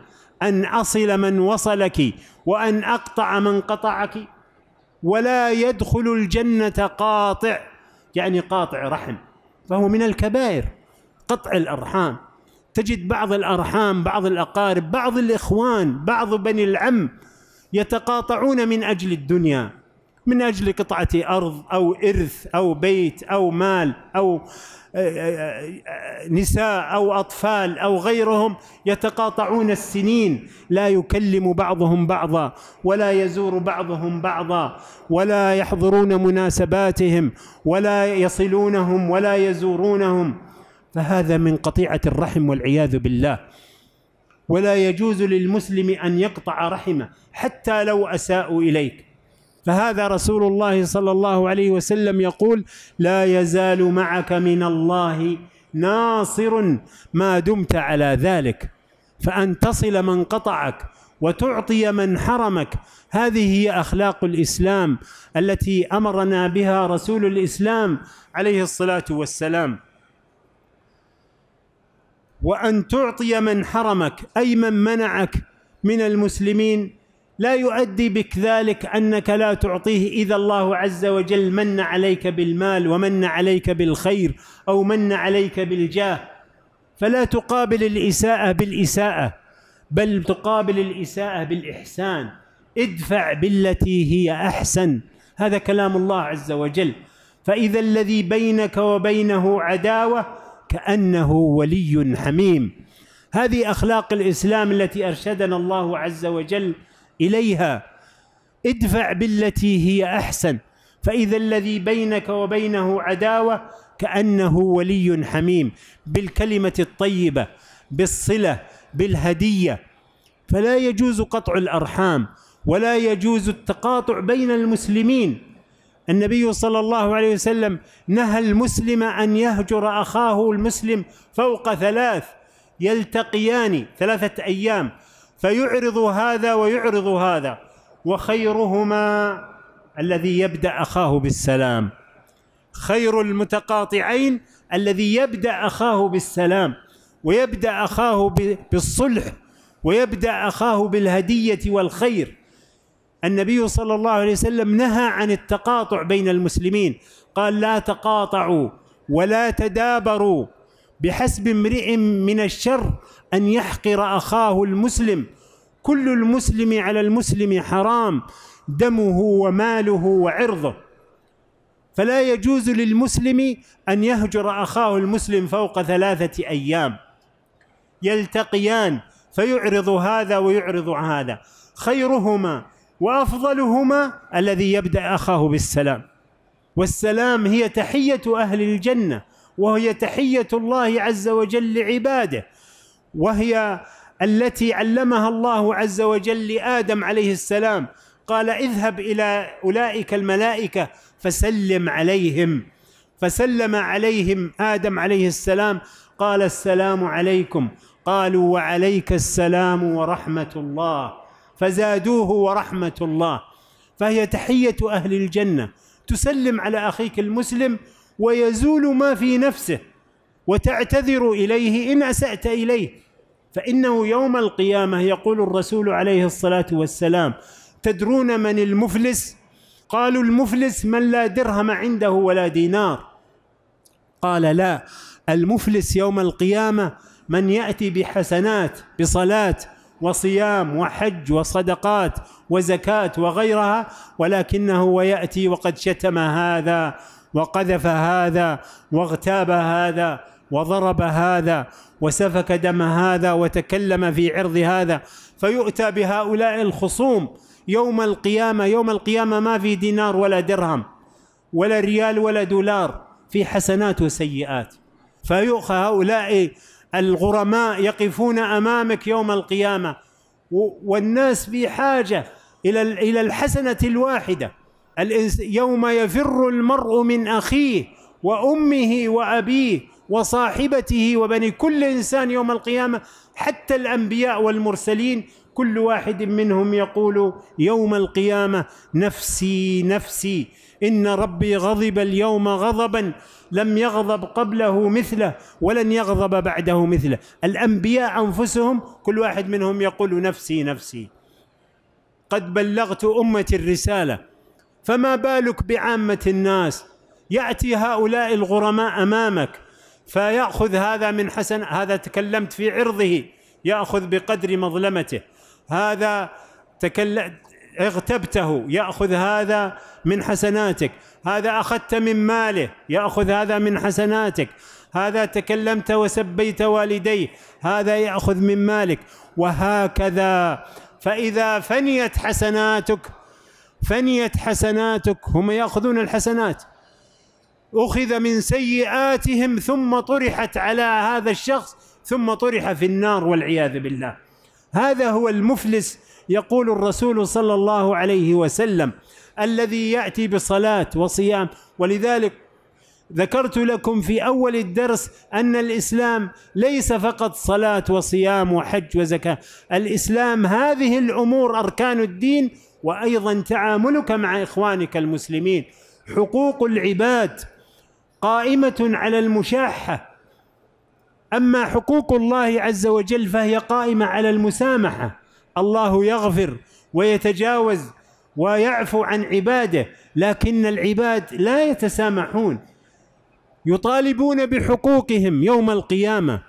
ان اصل من وصلك وان اقطع من قطعك ولا يدخل الجنة قاطع يعني قاطع رحم فهو من الكبائر قطع الأرحام تجد بعض الأرحام بعض الأقارب بعض الإخوان بعض بني العم يتقاطعون من أجل الدنيا من اجل قطعه ارض او ارث او بيت او مال او آه، آه، آه، نساء او اطفال او غيرهم يتقاطعون السنين لا يكلم بعضهم بعضا ولا يزور بعضهم بعضا ولا يحضرون مناسباتهم ولا يصلونهم ولا يزورونهم فهذا من قطيعه الرحم والعياذ بالله ولا يجوز للمسلم ان يقطع رحمه حتى لو اساءوا اليك فهذا رسول الله صلى الله عليه وسلم يقول لا يزال معك من الله ناصر ما دمت على ذلك فأن تصل من قطعك وتعطي من حرمك هذه هي اخلاق الاسلام التي امرنا بها رسول الاسلام عليه الصلاه والسلام وان تعطي من حرمك اي من منعك من المسلمين لا يعدي بك ذلك أنك لا تعطيه إذا الله عز وجل من عليك بالمال ومن عليك بالخير أو من عليك بالجاه فلا تقابل الإساءة بالإساءة بل تقابل الإساءة بالإحسان ادفع بالتي هي أحسن هذا كلام الله عز وجل فإذا الذي بينك وبينه عداوة كأنه ولي حميم هذه أخلاق الإسلام التي أرشدنا الله عز وجل إليها ادفع بالتي هي أحسن فإذا الذي بينك وبينه عداوة كأنه ولي حميم بالكلمة الطيبة بالصلة بالهدية فلا يجوز قطع الأرحام ولا يجوز التقاطع بين المسلمين النبي صلى الله عليه وسلم نهى المسلم أن يهجر أخاه المسلم فوق ثلاث يلتقيان ثلاثة أيام فيعرض هذا ويعرض هذا وخيرهما الذي يبدا اخاه بالسلام خير المتقاطعين الذي يبدا اخاه بالسلام ويبدا اخاه بالصلح ويبدا اخاه بالهديه والخير النبي صلى الله عليه وسلم نهى عن التقاطع بين المسلمين قال لا تقاطعوا ولا تدابروا بحسب امرئ من الشر ان يحقر اخاه المسلم كل المسلم على المسلم حرام دمه وماله وعرضه فلا يجوز للمسلم ان يهجر اخاه المسلم فوق ثلاثه ايام يلتقيان فيعرض هذا ويعرض هذا خيرهما وافضلهما الذي يبدا اخاه بالسلام والسلام هي تحيه اهل الجنه وهي تحيه الله عز وجل لعباده وهي التي علمها الله عز وجل لادم عليه السلام قال اذهب الى اولئك الملائكه فسلم عليهم فسلم عليهم ادم عليه السلام قال السلام عليكم قالوا وعليك السلام ورحمه الله فزادوه ورحمه الله فهي تحيه اهل الجنه تسلم على اخيك المسلم ويزول ما في نفسه وتعتذر اليه ان اسات اليه فانه يوم القيامه يقول الرسول عليه الصلاه والسلام تدرون من المفلس قالوا المفلس من لا درهم عنده ولا دينار قال لا المفلس يوم القيامه من ياتي بحسنات بصلاه وصيام وحج وصدقات وزكاه وغيرها ولكنه وياتي وقد شتم هذا وقذف هذا واغتاب هذا وضرب هذا وسفك دم هذا وتكلم في عرض هذا فيؤتى بهؤلاء الخصوم يوم القيامه يوم القيامه ما في دينار ولا درهم ولا ريال ولا دولار في حسنات وسيئات فيؤخى هؤلاء الغرماء يقفون امامك يوم القيامه والناس في حاجه الى الى الحسنه الواحده يوم يفر المرء من أخيه وأمه وأبيه وصاحبته وبني كل إنسان يوم القيامة حتى الأنبياء والمرسلين كل واحد منهم يقول يوم القيامة نفسي نفسي إن ربي غضب اليوم غضبا لم يغضب قبله مثله ولن يغضب بعده مثله الأنبياء أنفسهم كل واحد منهم يقول نفسي نفسي قد بلغت أمتي الرسالة فما بالك بعامة الناس يأتي هؤلاء الغرماء أمامك فيأخذ هذا من حسن هذا تكلمت في عرضه يأخذ بقدر مظلمته هذا تكلم اغتبته يأخذ هذا من حسناتك هذا أخذت من ماله يأخذ هذا من حسناتك هذا تكلمت وسبيت والديه هذا يأخذ من مالك وهكذا فإذا فنيت حسناتك فنيت حسناتك هم ياخذون الحسنات اخذ من سيئاتهم ثم طرحت على هذا الشخص ثم طرح في النار والعياذ بالله هذا هو المفلس يقول الرسول صلى الله عليه وسلم الذي ياتي بصلاه وصيام ولذلك ذكرت لكم في اول الدرس ان الاسلام ليس فقط صلاه وصيام وحج وزكاه، الاسلام هذه الامور اركان الدين وايضا تعاملك مع اخوانك المسلمين حقوق العباد قائمه على المشاحه اما حقوق الله عز وجل فهي قائمه على المسامحه الله يغفر ويتجاوز ويعفو عن عباده لكن العباد لا يتسامحون يطالبون بحقوقهم يوم القيامه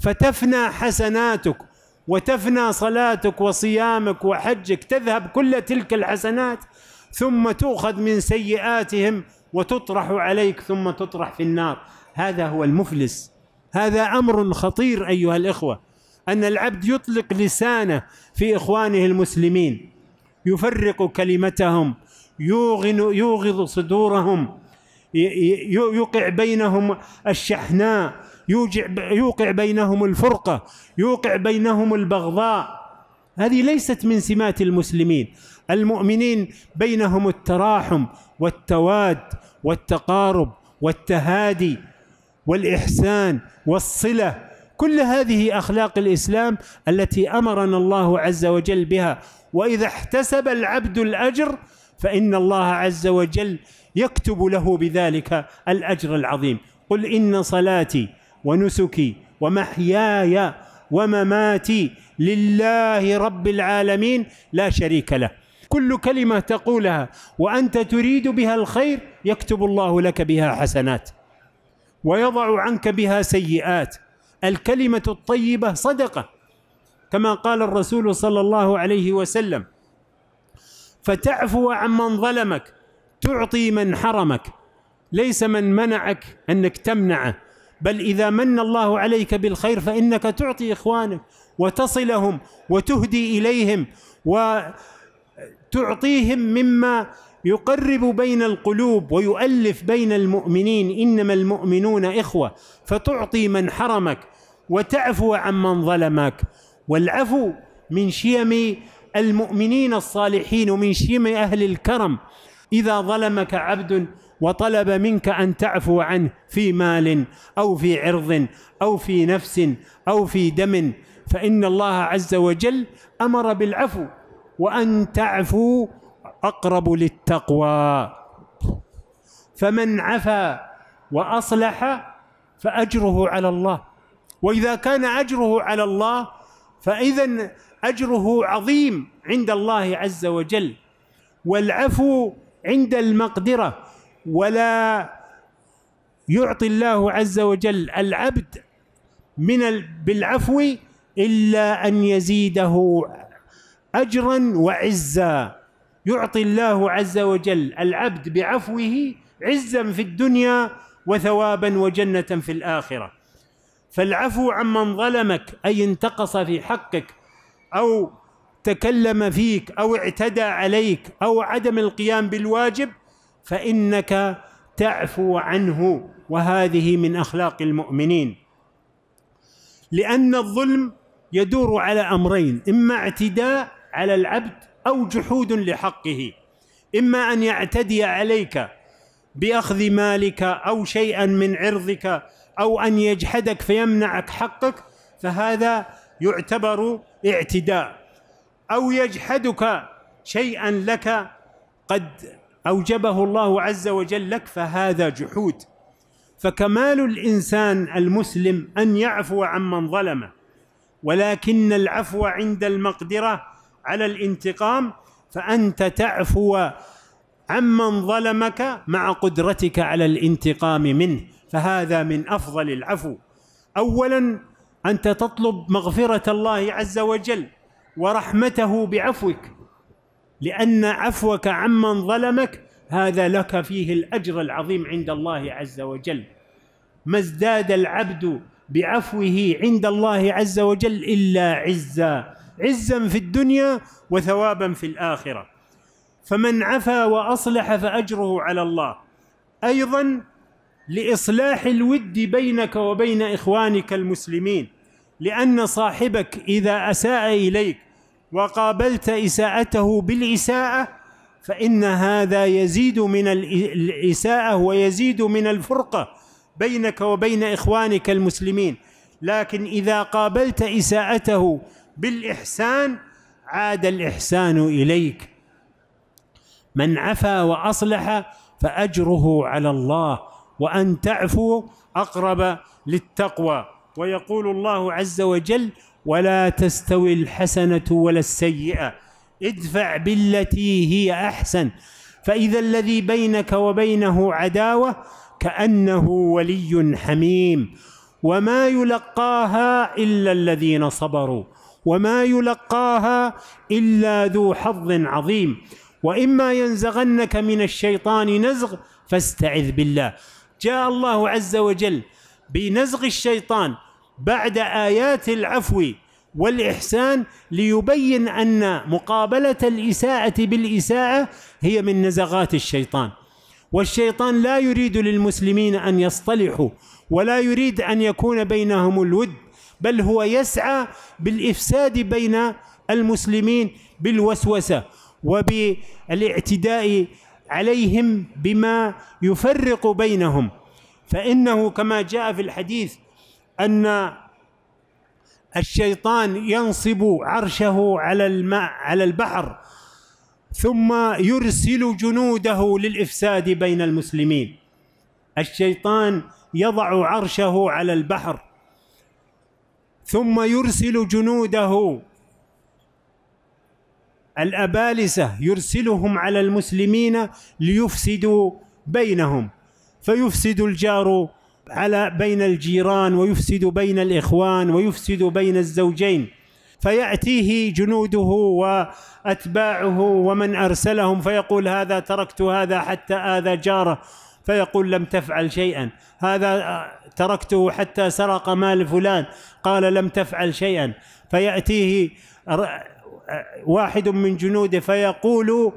فتفنى حسناتك وتفنى صلاتك وصيامك وحجك تذهب كل تلك الحسنات ثم تؤخذ من سيئاتهم وتطرح عليك ثم تطرح في النار هذا هو المفلس هذا امر خطير ايها الاخوه ان العبد يطلق لسانه في اخوانه المسلمين يفرق كلمتهم يوغن يوغض صدورهم يوقع بينهم الشحناء يوجع يوقع بينهم الفرقة يوقع بينهم البغضاء هذه ليست من سمات المسلمين المؤمنين بينهم التراحم والتواد والتقارب والتهادي والإحسان والصلة كل هذه أخلاق الإسلام التي أمرنا الله عز وجل بها وإذا احتسب العبد الأجر فإن الله عز وجل يكتب له بذلك الأجر العظيم قل إن صلاتي ونسكي ومحياي ومماتي لله رب العالمين لا شريك له كل كلمه تقولها وانت تريد بها الخير يكتب الله لك بها حسنات ويضع عنك بها سيئات الكلمه الطيبه صدقه كما قال الرسول صلى الله عليه وسلم فتعفو عن من ظلمك تعطي من حرمك ليس من منعك انك تمنعه بل إذا من الله عليك بالخير فإنك تعطي إخوانك وتصلهم وتهدي إليهم وتعطيهم مما يقرب بين القلوب ويؤلف بين المؤمنين إنما المؤمنون إخوة فتعطي من حرمك وتعفو عمن ظلمك والعفو من شيم المؤمنين الصالحين ومن شيم أهل الكرم إذا ظلمك عبد وطلب منك أن تعفو عنه في مال أو في عرض أو في نفس أو في دم فإن الله عز وجل أمر بالعفو وأن تعفو أقرب للتقوى فمن عفا وأصلح فأجره على الله وإذا كان أجره على الله فإذا أجره عظيم عند الله عز وجل والعفو عند المقدرة ولا يعطي الله عز وجل العبد من ال... بالعفو الا ان يزيده اجرا وعزا يعطي الله عز وجل العبد بعفوه عزا في الدنيا وثوابا وجنه في الاخره فالعفو عمن ظلمك اي انتقص في حقك او تكلم فيك او اعتدى عليك او عدم القيام بالواجب فإنك تعفو عنه وهذه من أخلاق المؤمنين لأن الظلم يدور على أمرين إما اعتداء على العبد أو جحود لحقه إما أن يعتدي عليك بأخذ مالك أو شيئا من عرضك أو أن يجحدك فيمنعك حقك فهذا يعتبر اعتداء أو يجحدك شيئا لك قد اوجبه الله عز وجل لك فهذا جحود فكمال الانسان المسلم ان يعفو عمن ظلمه ولكن العفو عند المقدره على الانتقام فانت تعفو عمن ظلمك مع قدرتك على الانتقام منه فهذا من افضل العفو اولا انت تطلب مغفره الله عز وجل ورحمته بعفوك لأن عفوك عمن ظلمك هذا لك فيه الأجر العظيم عند الله عز وجل ما ازداد العبد بعفوه عند الله عز وجل إلا عزا عزا في الدنيا وثوابا في الآخرة فمن عفا وأصلح فأجره على الله أيضا لإصلاح الود بينك وبين إخوانك المسلمين لأن صاحبك إذا أساء إليك وقابلت إساءته بالإساءة فإن هذا يزيد من الإساءة ويزيد من الفرقة بينك وبين إخوانك المسلمين لكن إذا قابلت إساءته بالإحسان عاد الإحسان إليك من عفا وأصلح فأجره على الله وأن تعفو أقرب للتقوى ويقول الله عز وجل ولا تستوي الحسنة ولا السيئة ادفع بالتي هي أحسن فإذا الذي بينك وبينه عداوة كأنه ولي حميم وما يلقاها إلا الذين صبروا وما يلقاها إلا ذو حظ عظيم وإما ينزغنك من الشيطان نزغ فاستعذ بالله جاء الله عز وجل بنزغ الشيطان بعد آيات العفو والإحسان ليبين أن مقابلة الإساءة بالإساءة هي من نزغات الشيطان والشيطان لا يريد للمسلمين أن يصطلحوا ولا يريد أن يكون بينهم الود بل هو يسعى بالإفساد بين المسلمين بالوسوسة وبالاعتداء عليهم بما يفرق بينهم فإنه كما جاء في الحديث ان الشيطان ينصب عرشه على الماء على البحر ثم يرسل جنوده للافساد بين المسلمين الشيطان يضع عرشه على البحر ثم يرسل جنوده الابالسه يرسلهم على المسلمين ليفسدوا بينهم فيفسد الجار على بين الجيران ويفسد بين الاخوان ويفسد بين الزوجين فياتيه جنوده واتباعه ومن ارسلهم فيقول هذا تركت هذا حتى اذى جاره فيقول لم تفعل شيئا هذا تركته حتى سرق مال فلان قال لم تفعل شيئا فياتيه واحد من جنوده فيقول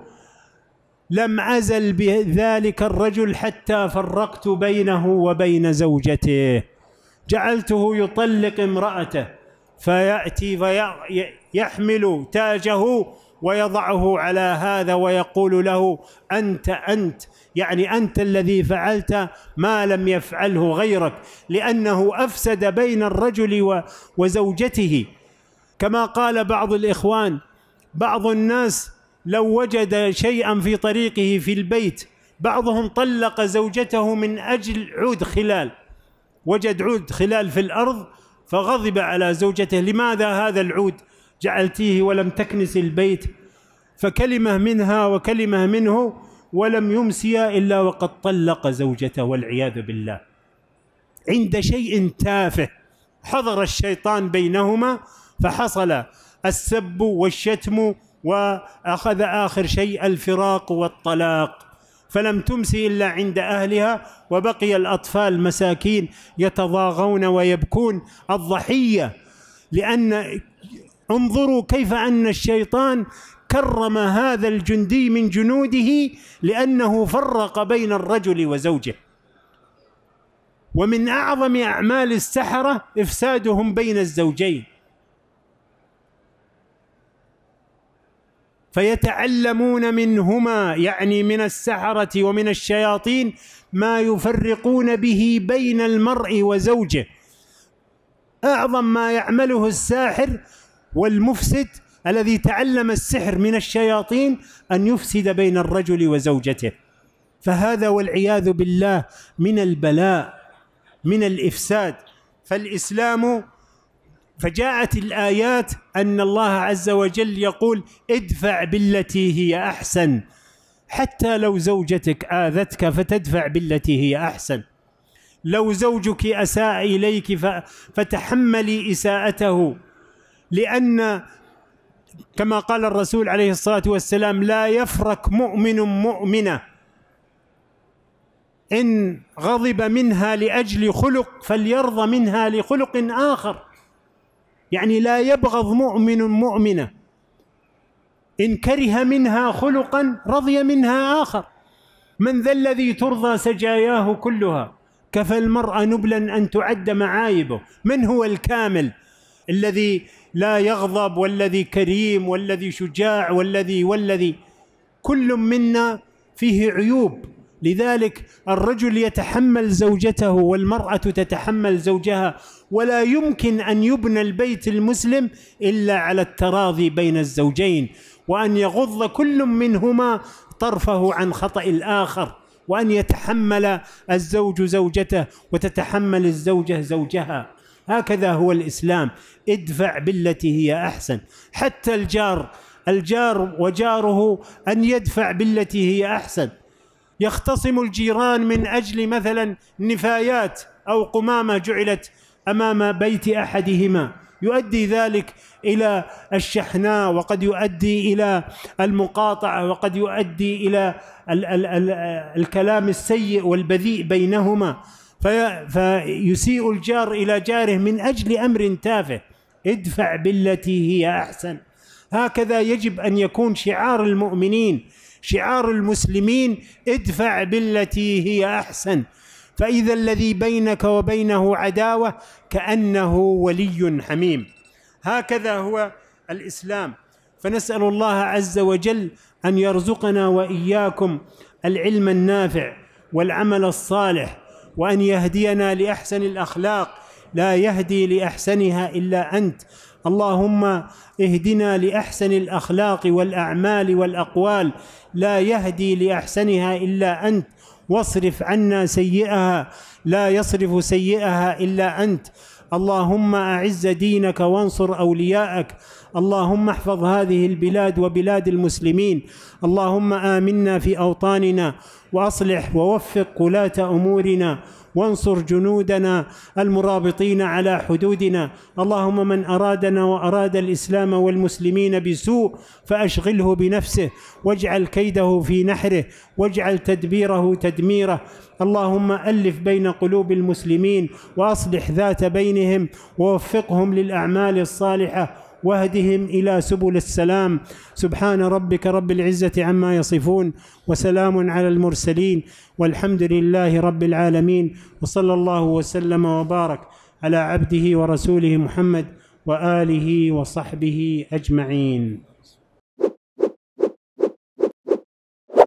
لم أزل بذلك الرجل حتى فرقت بينه وبين زوجته جعلته يطلق امرأته فيأتي فيحمل تاجه ويضعه على هذا ويقول له أنت أنت يعني أنت الذي فعلت ما لم يفعله غيرك لأنه أفسد بين الرجل وزوجته كما قال بعض الإخوان بعض الناس لو وجد شيئا في طريقه في البيت بعضهم طلق زوجته من اجل عود خلال وجد عود خلال في الارض فغضب على زوجته لماذا هذا العود جعلتيه ولم تكنس البيت فكلمه منها وكلمه منه ولم يمسيا الا وقد طلق زوجته والعياذ بالله عند شيء تافه حضر الشيطان بينهما فحصل السب والشتم واخذ اخر شيء الفراق والطلاق فلم تمس الا عند اهلها وبقي الاطفال مساكين يتضاغون ويبكون الضحيه لان انظروا كيف ان الشيطان كرم هذا الجندي من جنوده لانه فرق بين الرجل وزوجه ومن اعظم اعمال السحره افسادهم بين الزوجين فيتعلمون منهما يعني من السحرة ومن الشياطين ما يفرقون به بين المرء وزوجه أعظم ما يعمله الساحر والمفسد الذي تعلم السحر من الشياطين أن يفسد بين الرجل وزوجته فهذا والعياذ بالله من البلاء من الإفساد فالإسلام فجاءت الايات ان الله عز وجل يقول ادفع بالتي هي احسن حتى لو زوجتك اذتك فتدفع بالتي هي احسن لو زوجك اساء اليك فتحملي اساءته لان كما قال الرسول عليه الصلاه والسلام لا يفرك مؤمن مؤمنه ان غضب منها لاجل خلق فليرضى منها لخلق اخر يعني لا يبغض مؤمن مؤمنة إن كره منها خلقا رضي منها آخر من ذا الذي ترضى سجاياه كلها كفى المرأة نبلا أن تعد معايبه من هو الكامل الذي لا يغضب والذي كريم والذي شجاع والذي والذي كل منا فيه عيوب لذلك الرجل يتحمل زوجته والمرأة تتحمل زوجها ولا يمكن أن يبنى البيت المسلم إلا على التراضي بين الزوجين وأن يغض كل منهما طرفه عن خطأ الآخر وأن يتحمل الزوج زوجته وتتحمل الزوجة زوجها هكذا هو الإسلام ادفع بالتي هي أحسن حتى الجار الجار وجاره أن يدفع بالتي هي أحسن يختصم الجيران من أجل مثلا نفايات أو قمامة جعلت امام بيت احدهما يؤدي ذلك الى الشحناء وقد يؤدي الى المقاطعه وقد يؤدي الى ال ال ال الكلام السيء والبذيء بينهما في فيسيء الجار الى جاره من اجل امر تافه ادفع بالتي هي احسن هكذا يجب ان يكون شعار المؤمنين شعار المسلمين ادفع بالتي هي احسن فإذا الذي بينك وبينه عداوة كأنه ولي حميم هكذا هو الإسلام فنسأل الله عز وجل أن يرزقنا وإياكم العلم النافع والعمل الصالح وأن يهدينا لأحسن الأخلاق لا يهدي لأحسنها إلا أنت اللهم اهدنا لأحسن الأخلاق والأعمال والأقوال لا يهدي لأحسنها إلا أنت واصرف عنا سيئها لا يصرف سيئها الا انت اللهم اعز دينك وانصر اولياءك اللهم احفظ هذه البلاد وبلاد المسلمين اللهم امنا في اوطاننا واصلح ووفق ولاه امورنا وانصر جنودنا المرابطين على حدودنا اللهم من أرادنا وأراد الإسلام والمسلمين بسوء فأشغله بنفسه واجعل كيده في نحره واجعل تدبيره تدميره اللهم ألف بين قلوب المسلمين وأصلح ذات بينهم ووفقهم للأعمال الصالحة واهدهم الى سبل السلام سبحان ربك رب العزه عما يصفون وسلام على المرسلين والحمد لله رب العالمين وصلى الله وسلم وبارك على عبده ورسوله محمد واله وصحبه اجمعين